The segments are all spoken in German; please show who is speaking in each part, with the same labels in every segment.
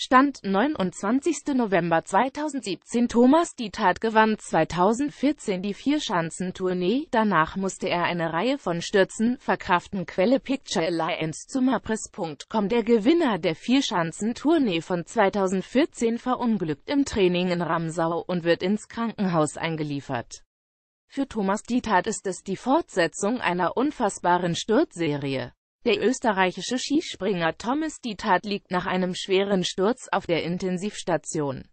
Speaker 1: Stand 29. November 2017 Thomas die Tat gewann 2014 die Vierschanzentournee, danach musste er eine Reihe von Stürzen verkraften. Quelle Picture Alliance zum Mapris.com Der Gewinner der Vierschanzentournee von 2014 verunglückt im Training in Ramsau und wird ins Krankenhaus eingeliefert. Für Thomas Dietat ist es die Fortsetzung einer unfassbaren Sturzserie. Der österreichische Skispringer Thomas Diethardt liegt nach einem schweren Sturz auf der Intensivstation.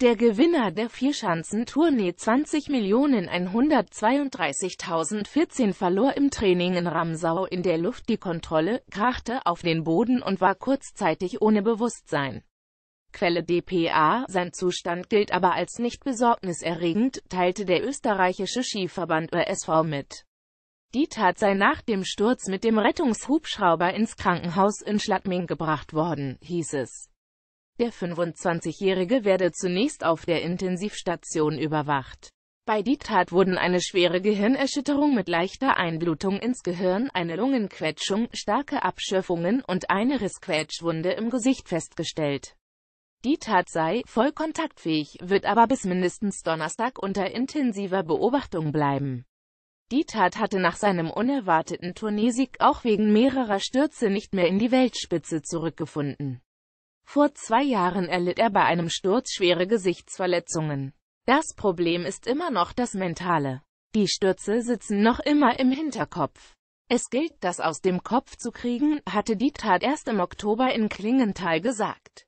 Speaker 1: Der Gewinner der Vierschanzentournee 20.132.014 verlor im Training in Ramsau in der Luft die Kontrolle, krachte auf den Boden und war kurzzeitig ohne Bewusstsein. Quelle dpa, sein Zustand gilt aber als nicht besorgniserregend, teilte der österreichische Skiverband ÖSV mit. Die Tat sei nach dem Sturz mit dem Rettungshubschrauber ins Krankenhaus in Schladming gebracht worden, hieß es. Der 25-Jährige werde zunächst auf der Intensivstation überwacht. Bei die Tat wurden eine schwere Gehirnerschütterung mit leichter Einblutung ins Gehirn, eine Lungenquetschung, starke Abschürfungen und eine Rissquetschwunde im Gesicht festgestellt. Die Tat sei voll kontaktfähig, wird aber bis mindestens Donnerstag unter intensiver Beobachtung bleiben. Die Tat hatte nach seinem unerwarteten Tourneesieg auch wegen mehrerer Stürze nicht mehr in die Weltspitze zurückgefunden. Vor zwei Jahren erlitt er bei einem Sturz schwere Gesichtsverletzungen. Das Problem ist immer noch das Mentale. Die Stürze sitzen noch immer im Hinterkopf. Es gilt, das aus dem Kopf zu kriegen, hatte die Tat erst im Oktober in Klingenthal gesagt.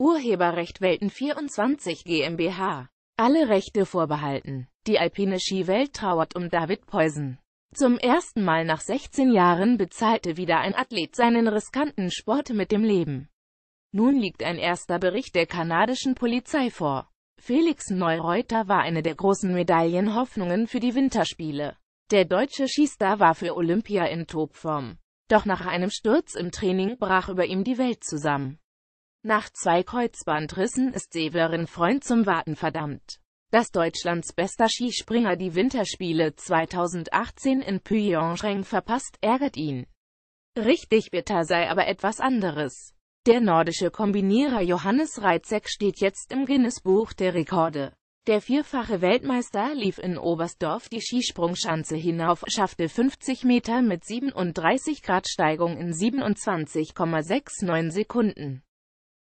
Speaker 1: Urheberrecht Welten 24 GmbH alle Rechte vorbehalten. Die alpine Skiwelt trauert um David Poisen. Zum ersten Mal nach 16 Jahren bezahlte wieder ein Athlet seinen riskanten Sport mit dem Leben. Nun liegt ein erster Bericht der kanadischen Polizei vor. Felix Neureuter war eine der großen Medaillenhoffnungen für die Winterspiele. Der deutsche Skistar war für Olympia in Topform. Doch nach einem Sturz im Training brach über ihm die Welt zusammen. Nach zwei Kreuzbandrissen ist Severin Freund zum Warten verdammt. Dass Deutschlands bester Skispringer die Winterspiele 2018 in Pyeongchang verpasst, ärgert ihn. Richtig bitter sei aber etwas anderes. Der nordische Kombinierer Johannes Reitzek steht jetzt im Guinness-Buch der Rekorde. Der vierfache Weltmeister lief in Oberstdorf die Skisprungschanze hinauf, schaffte 50 Meter mit 37 Grad Steigung in 27,69 Sekunden.